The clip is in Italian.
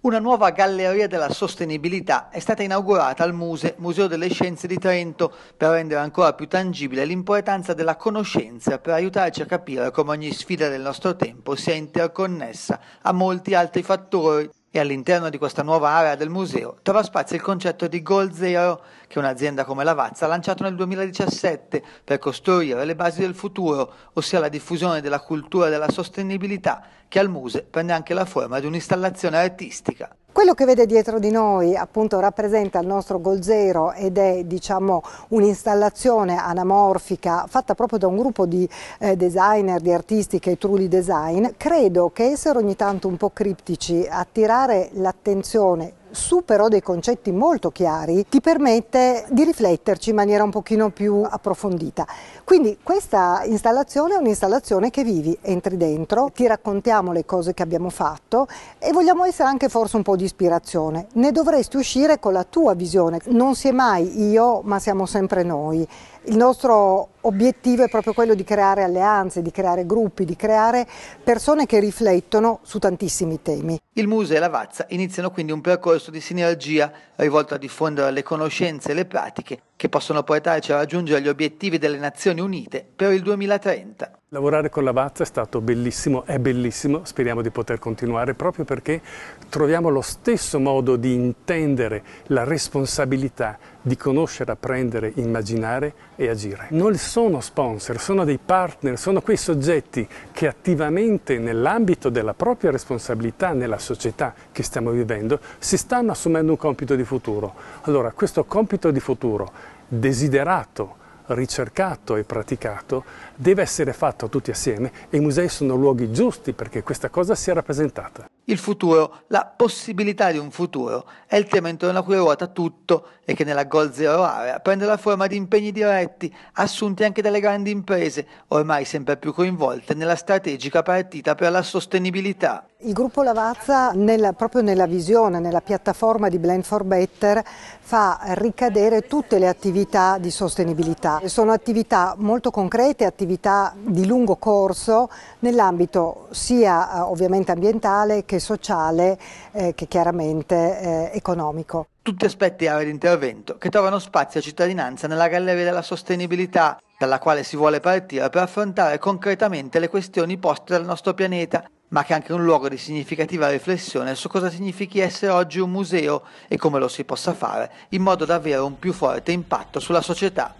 Una nuova galleria della sostenibilità è stata inaugurata al Muse, Museo delle Scienze di Trento, per rendere ancora più tangibile l'importanza della conoscenza per aiutarci a capire come ogni sfida del nostro tempo sia interconnessa a molti altri fattori e all'interno di questa nuova area del museo trova spazio il concetto di Goal Zero che un'azienda come la Vazza ha lanciato nel 2017 per costruire le basi del futuro, ossia la diffusione della cultura della sostenibilità che al Muse prende anche la forma di un'installazione artistica. Quello che vede dietro di noi appunto rappresenta il nostro Golzero ed è diciamo un'installazione anamorfica fatta proprio da un gruppo di eh, designer, di artisti che è Trulli Design. Credo che essere ogni tanto un po' criptici, attirare l'attenzione su però dei concetti molto chiari ti permette di rifletterci in maniera un pochino più approfondita. Quindi questa installazione è un'installazione che vivi, entri dentro, ti raccontiamo le cose che abbiamo fatto e vogliamo essere anche forse un po' di ispirazione. Ne dovresti uscire con la tua visione, non si è mai io ma siamo sempre noi. Il nostro obiettivo è proprio quello di creare alleanze, di creare gruppi, di creare persone che riflettono su tantissimi temi. Il Muse e la Vazza iniziano quindi un percorso di sinergia rivolto a diffondere le conoscenze e le pratiche che possono portarci a raggiungere gli obiettivi delle Nazioni Unite per il 2030. Lavorare con la Vazza è stato bellissimo, è bellissimo, speriamo di poter continuare proprio perché troviamo lo stesso modo di intendere la responsabilità di conoscere, apprendere, immaginare e agire. Non sono sponsor, sono dei partner, sono quei soggetti che attivamente nell'ambito della propria responsabilità nella società che stiamo vivendo si stanno assumendo un compito di futuro. Allora questo compito di futuro desiderato ricercato e praticato deve essere fatto tutti assieme e i musei sono luoghi giusti perché questa cosa sia rappresentata il futuro, la possibilità di un futuro, è il tema intorno a cui ruota tutto e che nella Goal Zero Area prende la forma di impegni diretti assunti anche dalle grandi imprese, ormai sempre più coinvolte nella strategica partita per la sostenibilità. Il gruppo Lavazza, nella, proprio nella visione, nella piattaforma di Blend for Better, fa ricadere tutte le attività di sostenibilità. Sono attività molto concrete, attività di lungo corso nell'ambito sia eh, ovviamente ambientale che che sociale eh, che chiaramente eh, economico. Tutti aspetti aree di intervento che trovano spazio a cittadinanza nella galleria della sostenibilità, dalla quale si vuole partire per affrontare concretamente le questioni poste dal nostro pianeta, ma che è anche un luogo di significativa riflessione su cosa significhi essere oggi un museo e come lo si possa fare in modo da avere un più forte impatto sulla società.